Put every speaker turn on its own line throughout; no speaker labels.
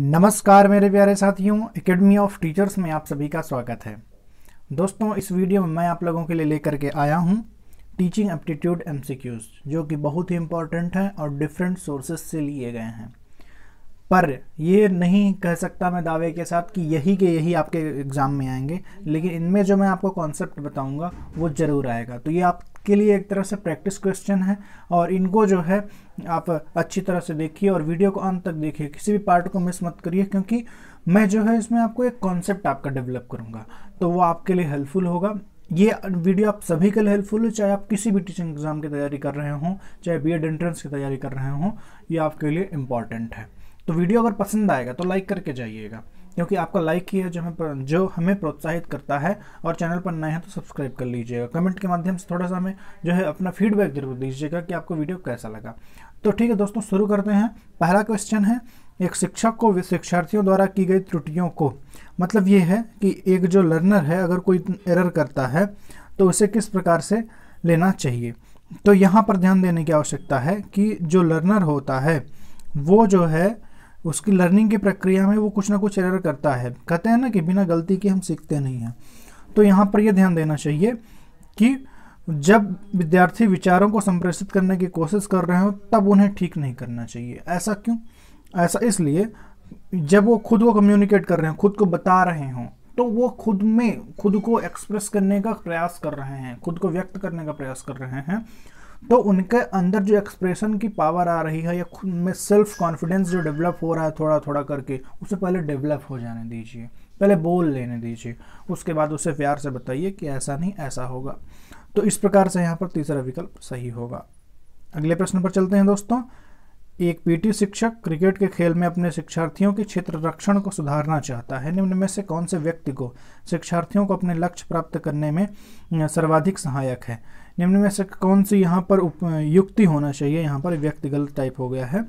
नमस्कार मेरे प्यारे साथियों एकेडमी ऑफ टीचर्स में आप सभी का स्वागत है दोस्तों इस वीडियो में मैं आप लोगों के लिए लेकर के आया हूं टीचिंग एप्टीट्यूड एमसीक्यूज जो कि बहुत ही इंपॉर्टेंट हैं और डिफरेंट सोर्सेस से लिए गए हैं पर ये नहीं कह सकता मैं दावे के साथ कि यही के यही आपके एग्ज़ाम में आएंगे लेकिन इनमें जो मैं आपको कॉन्सेप्ट बताऊंगा वो ज़रूर आएगा तो ये आप इसके लिए एक तरह से प्रैक्टिस क्वेश्चन है और इनको जो है आप अच्छी तरह से देखिए और वीडियो को अंत तक देखिए किसी भी पार्ट को मिस मत करिए क्योंकि मैं जो है इसमें आपको एक कॉन्सेप्ट आपका डेवलप करूँगा तो वो आपके लिए हेल्पफुल होगा ये वीडियो आप सभी के लिए हेल्पफुल है चाहे आप किसी भी टीचिंग एग्ज़ाम की तैयारी कर रहे हों चाहे बी एड एंट्रेंस की तैयारी कर रहे हों ये आपके लिए इम्पॉर्टेंट है तो वीडियो अगर पसंद आएगा तो लाइक करके जाइएगा क्योंकि आपका लाइक ही है जो हमें जो हमें प्रोत्साहित करता है और चैनल पर नए हैं तो सब्सक्राइब कर लीजिएगा कमेंट के माध्यम से थोड़ा सा हमें जो है अपना फीडबैक जरूर दीजिएगा कि आपको वीडियो कैसा लगा तो ठीक है दोस्तों शुरू करते हैं पहला क्वेश्चन है एक शिक्षक को शिक्षार्थियों द्वारा की गई त्रुटियों को मतलब ये है कि एक जो लर्नर है अगर कोई एरर करता है तो उसे किस प्रकार से लेना चाहिए तो यहाँ पर ध्यान देने की आवश्यकता है कि जो लर्नर होता है वो जो है उसकी लर्निंग की प्रक्रिया में वो कुछ ना कुछ एरर करता है कहते हैं ना कि बिना गलती के हम सीखते नहीं हैं तो यहाँ पर यह ध्यान देना चाहिए कि जब विद्यार्थी विचारों को संप्रेषित करने की कोशिश कर रहे हो तब उन्हें ठीक नहीं करना चाहिए ऐसा क्यों ऐसा इसलिए जब वो खुद को कम्युनिकेट कर रहे हैं खुद को बता रहे हों तो वो खुद में खुद को एक्सप्रेस करने का प्रयास कर रहे हैं खुद को व्यक्त करने का प्रयास कर रहे हैं तो उनके अंदर जो एक्सप्रेशन की पावर आ रही है या खुद में सेल्फ कॉन्फिडेंस जो डेवलप हो रहा है थोड़ा थोड़ा करके उसे पहले डेवलप हो जाने दीजिए पहले बोल लेने दीजिए उसके बाद उसे प्यार से बताइए कि ऐसा नहीं ऐसा होगा तो इस प्रकार से यहाँ पर तीसरा विकल्प सही होगा अगले प्रश्न पर चलते हैं दोस्तों एक पीटी शिक्षक क्रिकेट के खेल में अपने शिक्षार्थियों के क्षेत्र रक्षण को सुधारना चाहता है निम्न में से कौन से व्यक्ति को शिक्षार्थियों को अपने लक्ष्य प्राप्त करने में सर्वाधिक सहायक है निम्न में से कौन सी यहाँ पर उप, युक्ति होना चाहिए यहाँ पर व्यक्ति गलत टाइप हो गया है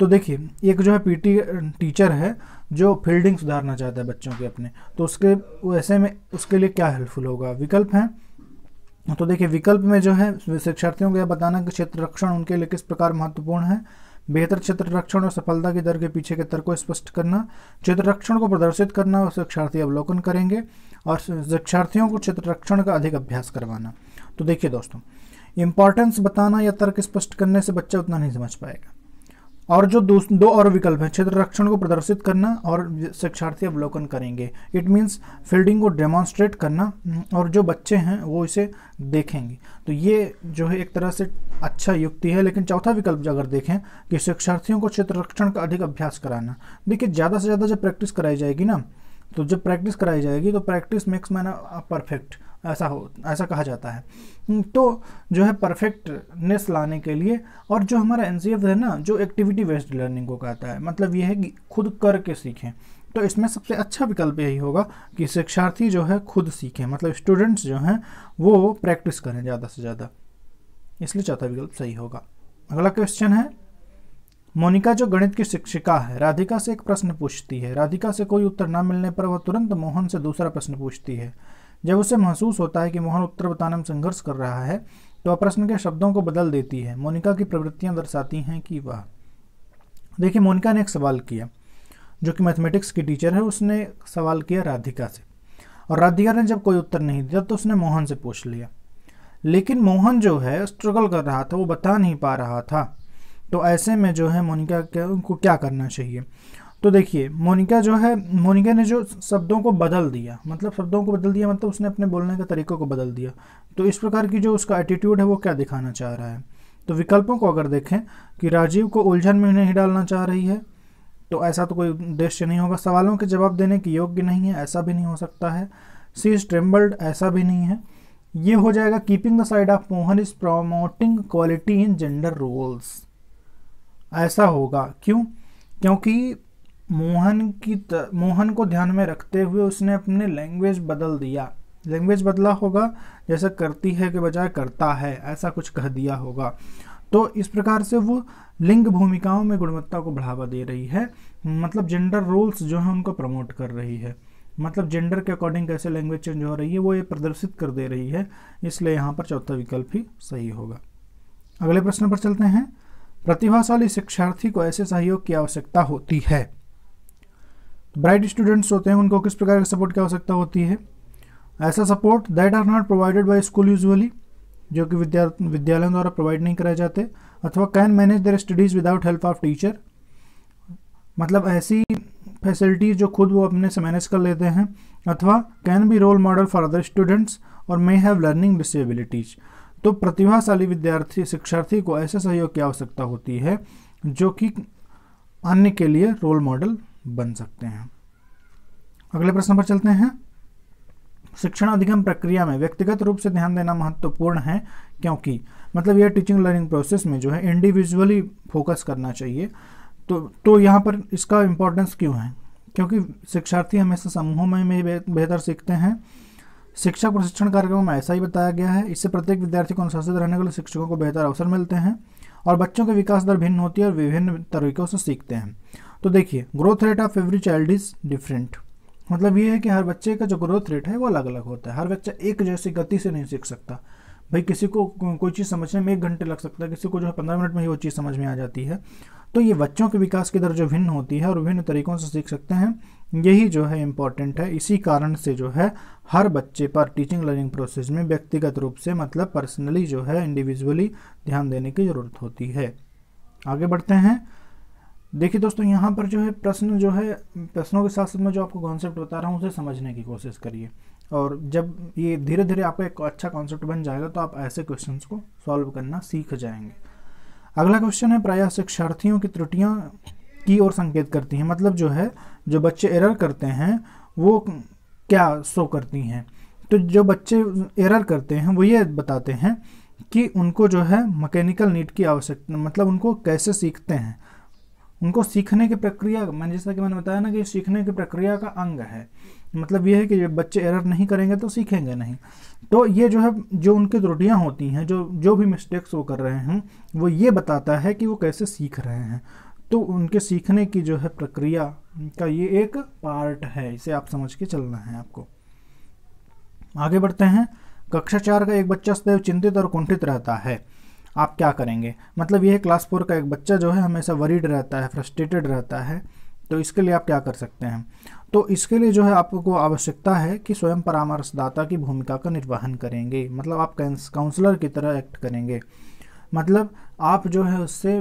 तो देखिए एक जो है पीटी टीचर है जो फील्डिंग सुधारना चाहता है बच्चों के अपने तो उसके ऐसे में उसके लिए क्या हेल्पफुल होगा विकल्प हैं तो देखिए विकल्प में जो है शिक्षार्थियों को यह बताना कि क्षेत्र रक्षण उनके लिए किस प्रकार महत्वपूर्ण है बेहतर क्षेत्र रक्षण और सफलता की दर के पीछे के तर्क को स्पष्ट करना क्षेत्र रक्षण को प्रदर्शित करना और शिक्षार्थी अवलोकन करेंगे और शिक्षार्थियों को क्षेत्र रक्षण का अधिक अभ्यास करवाना तो देखिए दोस्तों इम्पॉर्टेंस बताना या तर्क स्पष्ट करने से बच्चा उतना नहीं समझ पाएगा और जो दो और विकल्प हैं क्षेत्र रक्षण को प्रदर्शित करना और शिक्षार्थी अवलोकन करेंगे इट मीन्स फील्डिंग को डेमोन्स्ट्रेट करना हम्म, और जो बच्चे हैं वो इसे देखेंगे तो ये जो है एक तरह से अच्छा युक्ति है लेकिन चौथा विकल्प अगर देखें कि शिक्षार्थियों को क्षेत्र रक्षण का अधिक अभ्यास कराना देखिए ज़्यादा से ज़्यादा जब प्रैक्टिस कराई जाएगी ना तो जब प्रैक्टिस कराई जाएगी तो प्रैक्टिस मेक्स मैन परफेक्ट ऐसा हो ऐसा कहा जाता है हम्म, तो जो है परफेक्टनेस लाने के लिए और जो हमारा एन है ना जो एक्टिविटी बेस्ड लर्निंग को कहता है मतलब यह है कि खुद करके सीखें तो इसमें सबसे अच्छा विकल्प यही होगा कि शिक्षार्थी जो है खुद सीखें मतलब स्टूडेंट्स जो हैं वो प्रैक्टिस करें ज़्यादा से ज़्यादा इसलिए चौथा विकल्प सही होगा अगला क्वेश्चन है मोनिका जो गणित की शिक्षिका है राधिका से एक प्रश्न पूछती है राधिका से कोई उत्तर न मिलने पर वह तुरंत मोहन से दूसरा प्रश्न पूछती है जब उसे महसूस होता है कि मोहन उत्तर बताने में संघर्ष कर रहा है तो वह प्रश्न के शब्दों को बदल देती है मोनिका की प्रवृत्तियां दर्शाती हैं कि वह देखिए मोनिका ने एक सवाल किया जो कि मैथमेटिक्स की टीचर है उसने सवाल किया राधिका से और राधिका ने जब कोई उत्तर नहीं दिया तो उसने मोहन से पूछ लिया लेकिन मोहन जो है स्ट्रगल कर रहा था वो बता नहीं पा रहा था तो ऐसे में जो है मोनिका को क्या करना चाहिए तो देखिए मोनिका जो है मोनिका ने जो शब्दों को बदल दिया मतलब शब्दों को बदल दिया मतलब उसने अपने बोलने के तरीक़ों को बदल दिया तो इस प्रकार की जो उसका एटीट्यूड है वो क्या दिखाना चाह रहा है तो विकल्पों को अगर देखें कि राजीव को उलझन में नहीं डालना चाह रही है तो ऐसा तो कोई उद्देश्य नहीं होगा सवालों के जवाब देने के योग्य नहीं है ऐसा भी नहीं हो सकता है सी स्ट्रेम्बल्ड ट्रेम्बल्ड ऐसा भी नहीं है ये हो जाएगा keeping the side of Mohan is promoting quality in gender roles ऐसा होगा क्यों क्योंकि मोहन की त, मोहन को ध्यान में रखते हुए उसने अपने लैंग्वेज बदल दिया लैंग्वेज बदला होगा जैसे करती है के बजाय करता है ऐसा कुछ कह दिया होगा तो इस प्रकार से वो लिंग भूमिकाओं में गुणवत्ता को बढ़ावा दे रही है मतलब जेंडर रोल्स जो है उनको प्रमोट कर रही है मतलब जेंडर के अकॉर्डिंग कैसे लैंग्वेज चेंज हो रही है वो ये प्रदर्शित कर दे रही है इसलिए यहाँ पर चौथा विकल्प ही सही होगा अगले प्रश्न पर चलते हैं प्रतिभाशाली शिक्षार्थी को ऐसे सहयोग की आवश्यकता होती है ब्राइट स्टूडेंट्स होते हैं उनको किस प्रकार के सपोर्ट की आवश्यकता होती है ऐसा support that are not provided by school usually जो कि विद्या विद्यालयों द्वारा प्रोवाइड नहीं कराए जाते अथवा can manage their studies without help of teacher मतलब ऐसी फैसिलिटीज़ जो खुद वो अपने से मैनेज कर लेते हैं अथवा can be role model for other students और मे हैव लर्निंग डिसेबिलिटीज़ तो प्रतिभाशाली विद्यार्थी शिक्षार्थी को ऐसे सहयोग की आवश्यकता होती है जो कि अन्य के लिए रोल मॉडल बन सकते हैं अगले प्रश्न पर चलते हैं शिक्षण अधिगम प्रक्रिया में व्यक्तिगत रूप से ध्यान देना महत्वपूर्ण है क्योंकि मतलब यह टीचिंग लर्निंग प्रोसेस में जो है इंडिविजुअली फोकस करना चाहिए तो तो यहाँ पर इसका इम्पोर्टेंस क्यों है क्योंकि शिक्षार्थी हमेशा समूहों में बेहतर सीखते हैं शिक्षक प्रशिक्षण कार्यक्रम में ऐसा ही बताया गया है इससे प्रत्येक विद्यार्थी को अनुशासित रहने के लिए शिक्षकों को बेहतर अवसर मिलते हैं और बच्चों के विकास दर भिन्न होती है और विभिन्न तरीकों से सीखते हैं तो देखिए growth rate of every child is different मतलब ये है कि हर बच्चे का जो ग्रोथ रेट है वो अलग अलग होता है हर बच्चा एक जैसी गति से नहीं सीख सकता भाई किसी को कोई चीज़ समझने में एक घंटे लग सकता है किसी को जो है पंद्रह मिनट में ही वो चीज़ समझ में आ जाती है तो ये बच्चों के विकास की दर जो भिन्न होती है और विभिन्न तरीकों से सीख सकते हैं यही जो है इम्पॉर्टेंट है इसी कारण से जो है हर बच्चे पर टीचिंग लर्निंग प्रोसेस में व्यक्तिगत रूप से मतलब पर्सनली जो है इंडिविजुअली ध्यान देने की ज़रूरत होती है आगे बढ़ते हैं देखिए दोस्तों यहाँ पर जो है प्रश्न जो है प्रश्नों के साथ साथ मैं जो आपको कॉन्सेप्ट बता रहा हूँ उसे समझने की कोशिश करिए और जब ये धीरे धीरे आपका एक अच्छा कॉन्सेप्ट बन जाएगा तो आप ऐसे क्वेश्चंस को सॉल्व करना सीख जाएंगे अगला क्वेश्चन है प्रायः शिक्षार्थियों की त्रुटियों की ओर संकेत करती हैं मतलब जो है जो बच्चे एरर करते हैं वो क्या शो करती हैं तो जो बच्चे एरर करते हैं वो ये बताते हैं कि उनको जो है मैकेनिकल नीट की आवश्यकता मतलब उनको कैसे सीखते हैं उनको सीखने की प्रक्रिया मैंने जैसा कि मैंने बताया ना कि सीखने की प्रक्रिया का अंग है मतलब ये है कि जब बच्चे एरर नहीं करेंगे तो सीखेंगे नहीं तो ये जो है जो उनकी त्रुटियाँ होती हैं जो जो भी मिस्टेक्स वो कर रहे हैं वो ये बताता है कि वो कैसे सीख रहे हैं तो उनके सीखने की जो है प्रक्रिया का ये एक पार्ट है इसे आप समझ के चलना है आपको आगे बढ़ते हैं कक्षा चार का एक बच्चा सदैव चिंतित और कुंठित रहता है आप क्या करेंगे मतलब ये क्लास फोर का एक बच्चा जो है हमेशा वरीड रहता है फ्रस्ट्रेटेड रहता है तो इसके लिए आप क्या कर सकते हैं तो इसके लिए जो है आपको आवश्यकता है कि स्वयं परामर्शदाता की भूमिका का निर्वहन करेंगे मतलब आप काउंसलर की तरह एक्ट करेंगे मतलब आप जो है उससे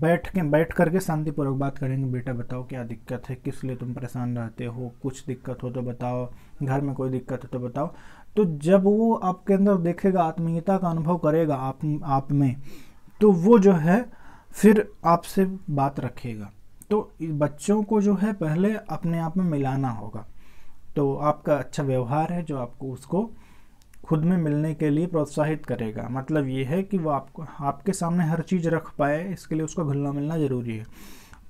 बैठ के बैठ करके शांतिपूर्वक बात करेंगे बेटा बताओ क्या दिक्कत है किस लिए तुम परेशान रहते हो कुछ दिक्कत हो तो बताओ घर में कोई दिक्कत हो तो बताओ तो जब वो आपके अंदर देखेगा आत्मीयता का अनुभव करेगा आप आप में तो वो जो है फिर आपसे बात रखेगा तो बच्चों को जो है पहले अपने आप में मिलाना होगा तो आपका अच्छा व्यवहार है जो आपको उसको खुद में मिलने के लिए प्रोत्साहित करेगा मतलब ये है कि वो आपको आपके सामने हर चीज़ रख पाए इसके लिए उसका घुलना मिलना ज़रूरी है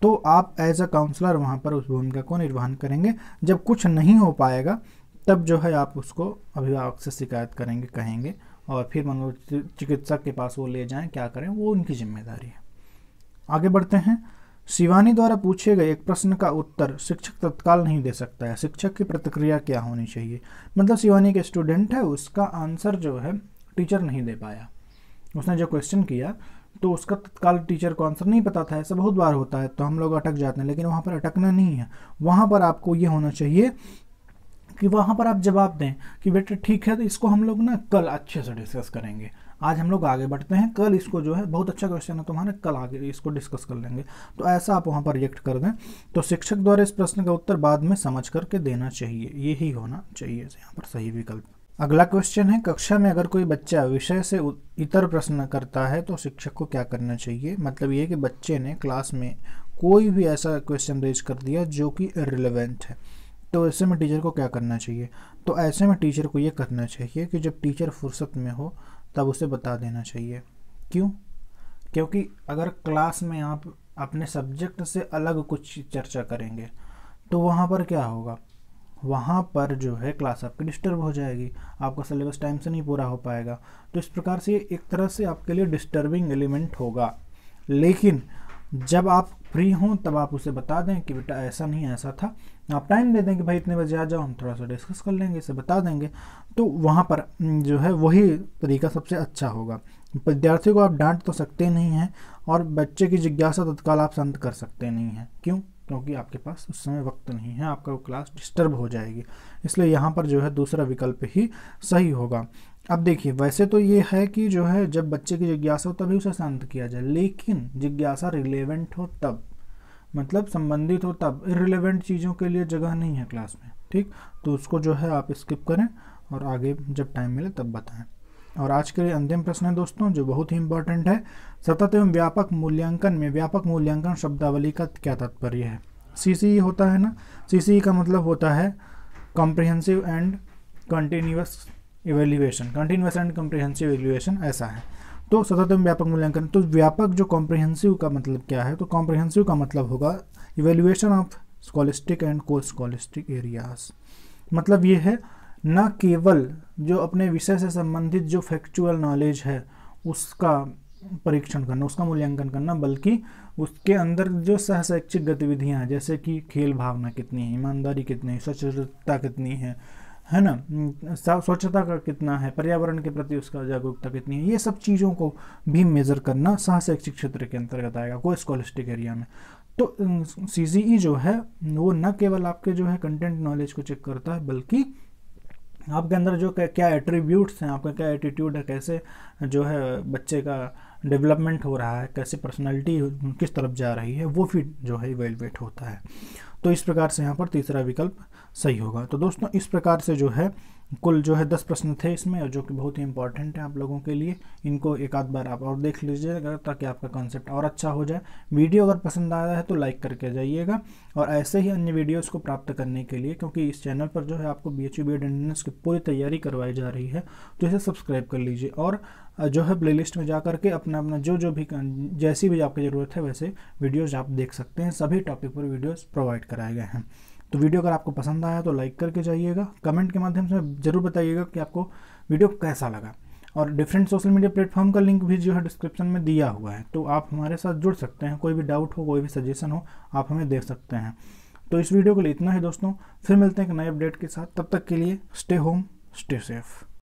तो आप एज अ काउंसलर वहाँ पर उस भूमिका को निर्वहन करेंगे जब कुछ नहीं हो पाएगा तब जो है आप उसको अभिभावक से शिकायत करेंगे कहेंगे और फिर चिकित्सक के पास वो ले जाएं क्या करें वो उनकी जिम्मेदारी है आगे बढ़ते हैं शिवानी द्वारा पूछे गए एक प्रश्न का उत्तर शिक्षक तत्काल नहीं दे सकता है शिक्षक की प्रतिक्रिया क्या होनी चाहिए मतलब शिवानी के स्टूडेंट है उसका आंसर जो है टीचर नहीं दे पाया उसने जो क्वेश्चन किया तो उसका तत्काल टीचर को आंसर नहीं पता था ऐसा बहुत बार होता है तो हम लोग अटक जाते हैं लेकिन वहाँ पर अटकना नहीं है वहाँ पर आपको ये होना चाहिए कि वहाँ पर आप जवाब दें कि बेटा ठीक है तो इसको हम लोग ना कल अच्छे से डिस्कस करेंगे आज हम लोग आगे बढ़ते हैं कल इसको जो है बहुत अच्छा क्वेश्चन है तुम्हारा कल आगे इसको डिस्कस कर लेंगे तो ऐसा आप वहाँ पर रिएक्ट कर दें तो शिक्षक द्वारा इस प्रश्न का उत्तर बाद में समझ करके देना चाहिए यही होना चाहिए यहाँ पर सही विकल्प अगला क्वेश्चन है कक्षा में अगर कोई बच्चा विषय से इतर प्रश्न करता है तो शिक्षक को क्या करना चाहिए मतलब ये कि बच्चे ने क्लास में कोई भी ऐसा क्वेश्चन रेज कर दिया जो कि रिलेवेंट है तो ऐसे में टीचर को क्या करना चाहिए तो ऐसे में टीचर को ये करना चाहिए कि जब टीचर फुर्सत में हो तब उसे बता देना चाहिए क्यों क्योंकि अगर क्लास में आप अपने सब्जेक्ट से अलग कुछ चर्चा करेंगे तो वहाँ पर क्या होगा वहाँ पर जो है क्लास आपकी डिस्टर्ब हो जाएगी आपका सिलेबस टाइम से नहीं पूरा हो पाएगा तो इस प्रकार से एक तरह से आपके लिए डिस्टर्बिंग एलिमेंट होगा लेकिन जब आप फ्री हों तब आप उसे बता दें कि बेटा ऐसा नहीं ऐसा था आप टाइम दे दें कि भाई इतने बजे आ जाओ हम थोड़ा सा डिस्कस कर लेंगे इसे बता देंगे तो वहाँ पर जो है वही तरीका सबसे अच्छा होगा विद्यार्थी को आप डांट तो सकते नहीं हैं और बच्चे की जिज्ञासा तत्काल आप संत कर सकते नहीं हैं क्यों क्योंकि आपके पास उस समय वक्त नहीं है आपका वो क्लास डिस्टर्ब हो जाएगी इसलिए यहाँ पर जो है दूसरा विकल्प ही सही होगा अब देखिए वैसे तो ये है कि जो है जब बच्चे की जिज्ञासा हो तभी उसे शांत किया जाए लेकिन जिज्ञासा रिलेवेंट हो तब मतलब संबंधित हो तब इरेलीवेंट चीज़ों के लिए जगह नहीं है क्लास में ठीक तो उसको जो है आप स्किप करें और आगे जब टाइम मिले तब बताएं और आज के अंतिम प्रश्न है दोस्तों जो बहुत ही इंपॉर्टेंट है सतत एवं व्यापक मूल्यांकन में व्यापक मूल्यांकन शब्दावली का क्या तात्पर्य है सी e होता है ना सी e का मतलब होता है comprehensive and continuous evaluation continuous and comprehensive evaluation ऐसा है तो सतत एवं व्यापक मूल्यांकन तो व्यापक जो कॉम्प्रिहेंसिव का मतलब क्या है तो कॉम्प्रिहेंसिव का मतलब होगा evaluation of scholastic and co-scholastic areas मतलब ये है न केवल जो अपने विषय से संबंधित जो फैक्चुअल नॉलेज है उसका परीक्षण करना उसका मूल्यांकन करना बल्कि उसके अंदर जो सहशैक्षिक गतिविधियाँ जैसे कि खेल भावना कितनी है ईमानदारी कितनी है स्वच्छता कितनी है है ना स्वच्छता का कितना है पर्यावरण के प्रति उसका जागरूकता कितनी है ये सब चीज़ों को भी मेज़र करना शैक्षिक क्षेत्र के अंतर्गत आएगा को स्कॉलिस्टिक एरिया में तो सी जो है वो न केवल आपके जो है कंटेंट नॉलेज को चेक करता है बल्कि आपके अंदर जो क्या एट्रीब्यूट्स हैं आपका क्या एटीट्यूड है कैसे जो है बच्चे का डेवलपमेंट हो रहा है कैसे पर्सनालिटी किस तरफ जा रही है वो फिर जो है इवेलुएट होता है तो इस प्रकार से यहाँ पर तीसरा विकल्प सही होगा तो दोस्तों इस प्रकार से जो है कुल जो है दस प्रश्न थे इसमें और जो कि बहुत ही इंपॉर्टेंट है आप लोगों के लिए इनको एक आध बार आप और देख लीजिएगा ताकि आपका कॉन्सेप्ट और अच्छा हो जाए वीडियो अगर पसंद आया है तो लाइक करके जाइएगा और ऐसे ही अन्य वीडियोस को प्राप्त करने के लिए क्योंकि इस चैनल पर जो है आपको बी एच यू की पूरी तैयारी करवाई जा रही है तो इसे सब्सक्राइब कर लीजिए और जो है प्ले में जा करके अपना अपना जो जो भी जैसी भी आपकी ज़रूरत है वैसे वीडियोज़ आप देख सकते हैं सभी टॉपिक पर वीडियोज़ प्रोवाइड कराए गए हैं तो वीडियो अगर आपको पसंद आया तो लाइक करके जाइएगा कमेंट के माध्यम से ज़रूर बताइएगा कि आपको वीडियो कैसा लगा और डिफरेंट सोशल मीडिया प्लेटफॉर्म का लिंक भी जो है डिस्क्रिप्शन में दिया हुआ है तो आप हमारे साथ जुड़ सकते हैं कोई भी डाउट हो कोई भी सजेशन हो आप हमें देख सकते हैं तो इस वीडियो के लिए इतना ही दोस्तों फिर मिलते हैं एक नए अपडेट के साथ तब तक के लिए स्टे होम स्टे सेफ़